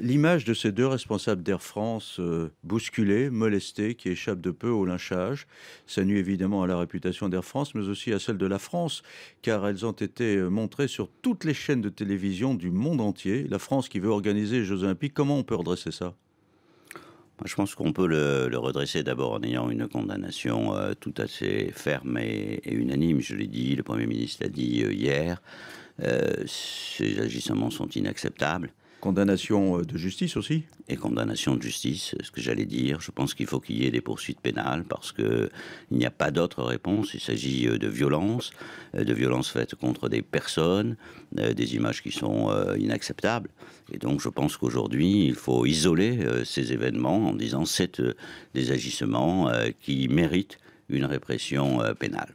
L'image de ces deux responsables d'Air France euh, bousculés, molestés, qui échappent de peu au lynchage, ça nuit évidemment à la réputation d'Air France, mais aussi à celle de la France, car elles ont été euh, montrées sur toutes les chaînes de télévision du monde entier. La France qui veut organiser les Jeux Olympiques, comment on peut redresser ça je pense qu'on peut le, redresser d'abord en ayant une condamnation euh, tout assez fait ferme et, unanime. Je l'ai dit, le Premier ministre l'a dit hier. ces agissements sont inacceptables. Condamnation euh, de justice aussi Et condamnation de justice, ce que j'allais dire. Je pense qu'il faut qu'il y ait des poursuites pénales parce qu'il n'y a pas d'autre réponse. Il s'agit euh, de violences, euh, de violences faites contre des personnes, des images qui sont inacceptables. Et donc je pense qu'aujourd'hui, il faut isoler ces événements en disant c'est des agissements qui méritent une répression pénale.